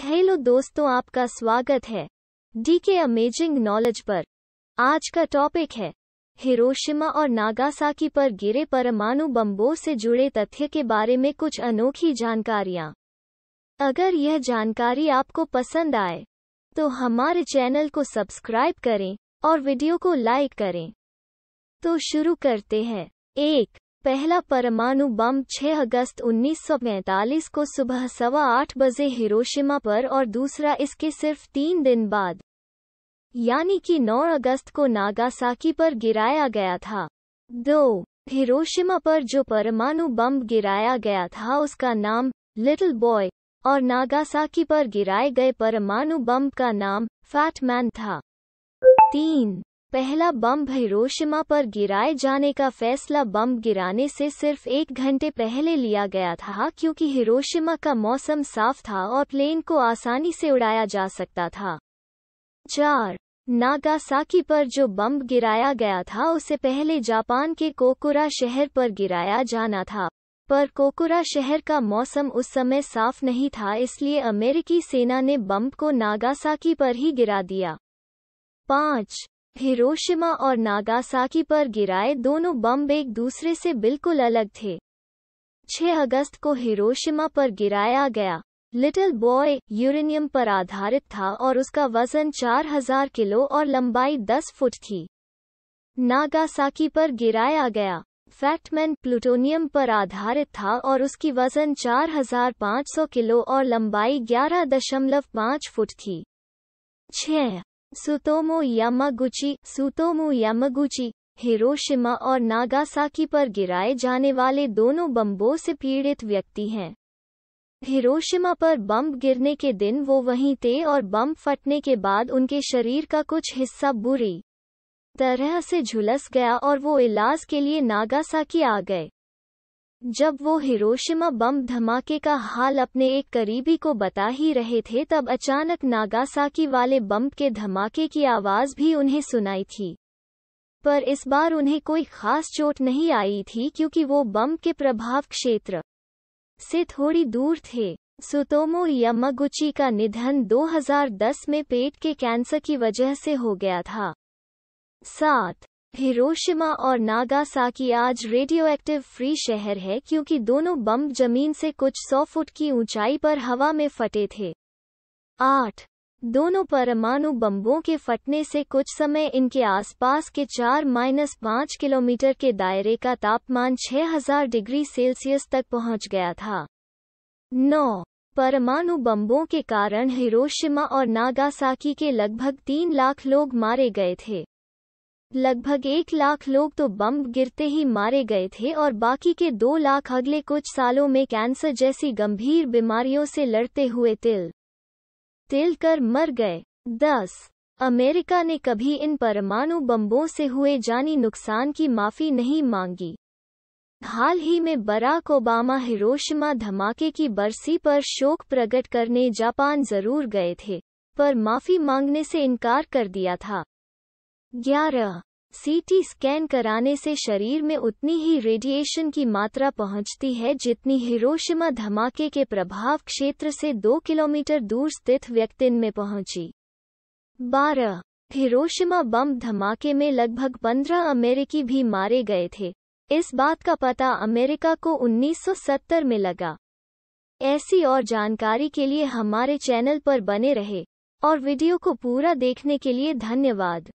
hello दोस्तों आपका स्वागत है डी के अमेजिंग नॉलेज पर आज का टॉपिक है हिरोशिमा और नागासाकी पर गिरे परमाणु बम्बों से जुड़े तथ्य के बारे में कुछ अनोखी जानकारियाँ अगर यह जानकारी आपको पसंद आए तो हमारे चैनल को सब्सक्राइब करें और वीडियो को लाइक करें तो शुरू करते हैं एक पहला परमाणु बम 6 अगस्त 1945 को सुबह सवा आठ बजे हिरोशिमा पर और दूसरा इसके सिर्फ तीन दिन बाद यानी कि 9 अगस्त को नागासाकी पर गिराया गया था दो हिरोशिमा पर जो परमाणु बम गिराया गया था उसका नाम लिटिल बॉय और नागासाकी पर गिराए गए परमाणु बम का नाम फैटमैन था तीन पहला बम हिरोशिमा पर गिराए जाने का फैसला बम गिराने से सिर्फ एक घंटे पहले लिया गया था क्योंकि हिरोशिमा का मौसम साफ था और प्लेन को आसानी से उड़ाया जा सकता था चार नागासाकी पर जो बम गिराया गया था उसे पहले जापान के कोकुरा शहर पर गिराया जाना था पर कोकुरा शहर का मौसम उस समय साफ नहीं था इसलिए अमेरिकी सेना ने बम को नागासाकी पर ही गिरा दिया पाँच हिरोशिमा और नागासाकी पर गिराए दोनों बम एक दूसरे से बिल्कुल अलग थे 6 अगस्त को हिरोशिमा पर गिराया गया लिटिल बॉय यूरेनियम पर आधारित था और उसका वजन 4000 किलो और लंबाई 10 फुट थी नागासाकी पर गिराया गया फैक्टमैन प्लूटोनियम पर आधारित था और उसकी वजन 4500 किलो और लंबाई 11.5 फुट थी 6 सुतोमो यमागुची सुतोमो यमागुची हिरोशिमा और नागासाकी पर गिराए जाने वाले दोनों बम्बों से पीड़ित व्यक्ति हैं हिरोशिमा पर बम गिरने के दिन वो वहीं थे और बम फटने के बाद उनके शरीर का कुछ हिस्सा बुरी तरह से झुलस गया और वो इलाज के लिए नागासाकी आ गए जब वो हिरोशिमा बम धमाके का हाल अपने एक करीबी को बता ही रहे थे तब अचानक नागासाकी वाले बम के धमाके की आवाज भी उन्हें सुनाई थी पर इस बार उन्हें कोई खास चोट नहीं आई थी क्योंकि वो बम के प्रभाव क्षेत्र से थोड़ी दूर थे सुतोमो यमागुची का निधन 2010 में पेट के कैंसर की वजह से हो गया था सात हिरोशिमा और नागासाकी आज रेडियोएक्टिव फ्री शहर है क्योंकि दोनों बम जमीन से कुछ सौ फुट की ऊंचाई पर हवा में फटे थे आठ दोनों परमाणु बम्बों के फटने से कुछ समय इनके आसपास के चार माइनस पाँच किलोमीटर के दायरे का तापमान 6000 डिग्री सेल्सियस तक पहुंच गया था नौ परमाणु बम्बों के कारण हिरोशिमा और नागासाकी के लगभग तीन लाख लोग मारे गए थे लगभग एक लाख लोग तो बम गिरते ही मारे गए थे और बाकी के दो लाख अगले कुछ सालों में कैंसर जैसी गंभीर बीमारियों से लड़ते हुए तिल तिल कर मर गए दस अमेरिका ने कभी इन परमाणु बम्बों से हुए जानी नुकसान की माफी नहीं मांगी हाल ही में बराक ओबामा हिरोशिमा धमाके की बरसी पर शोक प्रकट करने जापान जरूर गए थे पर माफी मांगने से इनकार कर दिया था ग्यारह सीटी स्कैन कराने से शरीर में उतनी ही रेडिएशन की मात्रा पहुंचती है जितनी हिरोशिमा धमाके के प्रभाव क्षेत्र से दो किलोमीटर दूर स्थित व्यक्तिन में पहुंची बारह हिरोशिमा बम धमाके में लगभग पंद्रह अमेरिकी भी मारे गए थे इस बात का पता अमेरिका को 1970 में लगा ऐसी और जानकारी के लिए हमारे चैनल पर बने रहे और वीडियो को पूरा देखने के लिए धन्यवाद